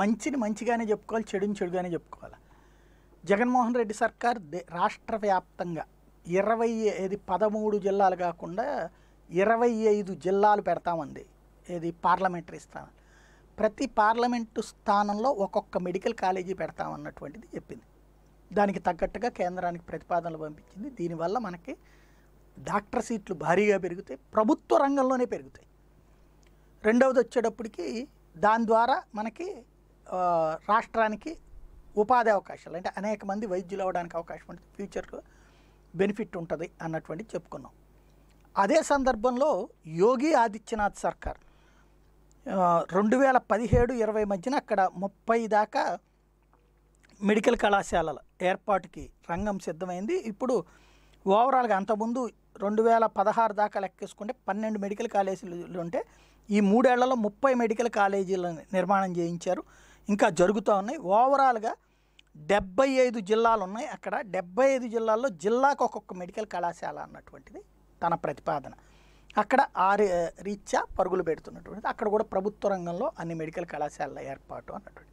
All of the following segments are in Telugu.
మంచిని మంచిగానే చెప్పుకోవాలి చెడుని చెడుగానే చెప్పుకోవాలి జగన్మోహన్ రెడ్డి సర్కార్ రాష్ట్ర వ్యాప్తంగా ఇరవై ఏది పదమూడు జిల్లాలు కాకుండా ఇరవై ఐదు జిల్లాలు పెడతామంది ఏది పార్లమెంటరీ స్థానం ప్రతి పార్లమెంటు స్థానంలో ఒక్కొక్క మెడికల్ కాలేజీ పెడతామన్నటువంటిది చెప్పింది దానికి తగ్గట్టుగా కేంద్రానికి ప్రతిపాదనలు పంపించింది దీనివల్ల మనకి డాక్టర్ సీట్లు భారీగా పెరుగుతాయి ప్రభుత్వ రంగంలోనే పెరుగుతాయి రెండవది వచ్చేటప్పటికి దాని ద్వారా మనకి రాష్ట్రానికి ఉపాధి అవకాశాలు అంటే అనేక మంది వైద్యులు అవడానికి అవకాశం ఉంటుంది ఫ్యూచర్లో బెనిఫిట్ ఉంటుంది అన్నటువంటి చెప్పుకున్నాం అదే సందర్భంలో యోగి ఆదిత్యనాథ్ సర్కార్ రెండు వేల పదిహేడు ఇరవై మధ్యన అక్కడ ముప్పై దాకా మెడికల్ కళాశాలల ఏర్పాటుకి రంగం సిద్ధమైంది ఇప్పుడు ఓవరాల్గా అంతకుముందు రెండు వేల పదహారు దాకా లెక్కేసుకుంటే పన్నెండు మెడికల్ కాలేజీలు ఉంటే ఈ మూడేళ్లలో ముప్పై మెడికల్ కాలేజీలను నిర్మాణం చేయించారు ఇంకా జరుగుతూ ఉన్నాయి ఓవరాల్గా డెబ్బై ఐదు జిల్లాలు ఉన్నాయి అక్కడ డెబ్బై ఐదు జిల్లాల్లో జిల్లాకు ఒక్కొక్క మెడికల్ కళాశాల అన్నటువంటిది తన ప్రతిపాదన అక్కడ ఆ రీత్యా పరుగులు పెడుతున్నటువంటిది అక్కడ కూడా ప్రభుత్వ రంగంలో అన్ని మెడికల్ కళాశాలల ఏర్పాటు అన్నటువంటి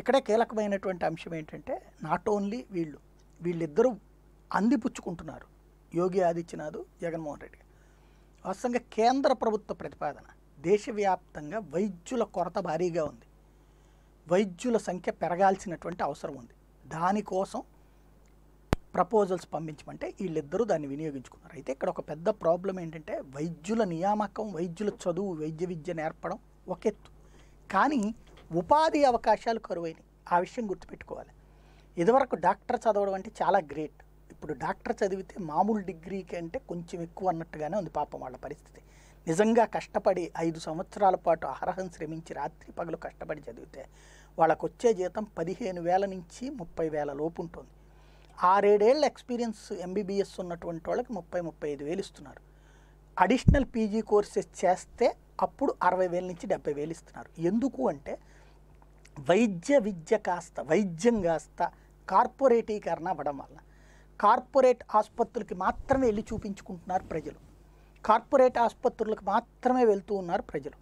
ఇక్కడ కీలకమైనటువంటి అంశం ఏంటంటే నాట్ ఓన్లీ వీళ్ళు వీళ్ళిద్దరూ అందిపుచ్చుకుంటున్నారు యోగి ఆదిత్యనాథ్ జగన్మోహన్ రెడ్డి వాస్తవంగా కేంద్ర ప్రభుత్వ ప్రతిపాదన దేశవ్యాప్తంగా వైద్యుల కొరత భారీగా ఉంది వైద్యుల సంఖ్య పెరగాల్సినటువంటి అవసరం ఉంది దానికోసం ప్రపోజల్స్ పంపించమంటే వీళ్ళిద్దరూ దాన్ని వినియోగించుకున్నారు అయితే ఇక్కడ ఒక పెద్ద ప్రాబ్లం ఏంటంటే వైద్యుల నియామకం వైద్యుల చదువు వైద్య విద్య నేర్పడం ఒక ఎత్తు కానీ ఉపాధి అవకాశాలు కరువైనవి ఆ విషయం గుర్తుపెట్టుకోవాలి ఇదివరకు డాక్టర్ చదవడం అంటే చాలా గ్రేట్ ఇప్పుడు డాక్టర్ చదివితే మామూలు డిగ్రీ కంటే కొంచెం ఎక్కువ అన్నట్టుగానే ఉంది పాపం వాళ్ళ పరిస్థితి నిజంగా కష్టపడి ఐదు సంవత్సరాల పాటు అర్హం శ్రమించి రాత్రి పగలు కష్టపడి చదివితే వాళ్ళకు వచ్చే జీతం పదిహేను వేల నుంచి ముప్పై వేల లోపు ఉంటుంది ఆరేడేళ్ళ ఎక్స్పీరియన్స్ ఎంబీబీఎస్ ఉన్నటువంటి వాళ్ళకి ముప్పై ముప్పై ఐదు వేలు ఇస్తున్నారు అడిషనల్ పీజీ కోర్సెస్ చేస్తే అప్పుడు అరవై వేల నుంచి డెబ్బై వేలు ఇస్తున్నారు ఎందుకు అంటే వైద్య విద్య కాస్త వైద్యం కాస్త కార్పొరేటీకరణ అవ్వడం వల్ల కార్పొరేట్ ఆసుపత్రులకి మాత్రమే వెళ్ళి చూపించుకుంటున్నారు ప్రజలు కార్పొరేట్ ఆసుపత్రులకు మాత్రమే వెళ్తూ ఉన్నారు ప్రజలు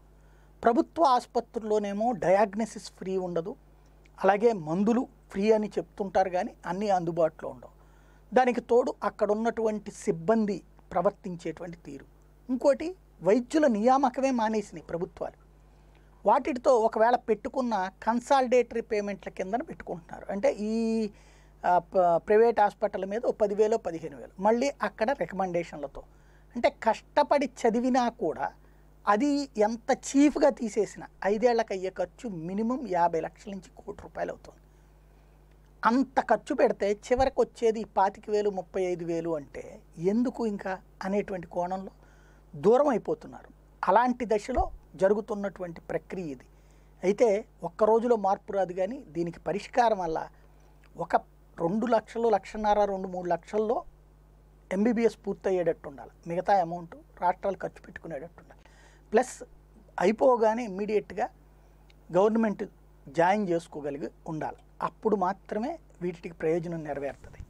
ప్రభుత్వ ఆసుపత్రుల్లోనేమో డయాగ్నసిస్ ఫ్రీ ఉండదు అలాగే మందులు ఫ్రీ అని చెప్తుంటారు కానీ అన్నీ అందుబాటులో ఉండవు దానికి తోడు అక్కడ ఉన్నటువంటి సిబ్బంది ప్రవర్తించేటువంటి తీరు ఇంకోటి వైద్యుల నియామకమే మానేసినాయి ప్రభుత్వాలు వాటితో ఒకవేళ పెట్టుకున్న కన్సాలిడేటరీ పేమెంట్ల కిందన పెట్టుకుంటున్నారు అంటే ఈ ప్రైవేట్ హాస్పిటల్ మీద పదివేలు పదిహేను వేలు మళ్ళీ అక్కడ రికమెండేషన్లతో అంటే కష్టపడి చదివినా కూడా అది ఎంత చీఫ్గా తీసేసిన ఐదేళ్లకు అయ్యే ఖర్చు మినిమం యాభై లక్షల నుంచి కోటి రూపాయలు అవుతుంది అంత ఖర్చు పెడితే చివరికి వచ్చేది పాతిక వేలు ముప్పై ఐదు వేలు అంటే ఎందుకు ఇంకా అనేటువంటి కోణంలో దూరం అయిపోతున్నారు అలాంటి దశలో జరుగుతున్నటువంటి ప్రక్రియ ఇది అయితే ఒక్క రోజులో మార్పు రాదు కానీ దీనికి పరిష్కారం వల్ల ఒక రెండు లక్షలు లక్షన్నర రెండు మూడు లక్షల్లో ఎంబీబీఎస్ పూర్తయ్యేటట్టు ఉండాలి మిగతా అమౌంట్ రాష్ట్రాలు ఖర్చు పెట్టుకునేటట్టు ఉండాలి ప్లస్ అయిపోగానే ఇమ్మీడియట్గా గవర్నమెంట్ జాయిన్ చేసుకోగలిగి ఉండాలి అప్పుడు మాత్రమే వీటికి ప్రయోజనం నెరవేరుతుంది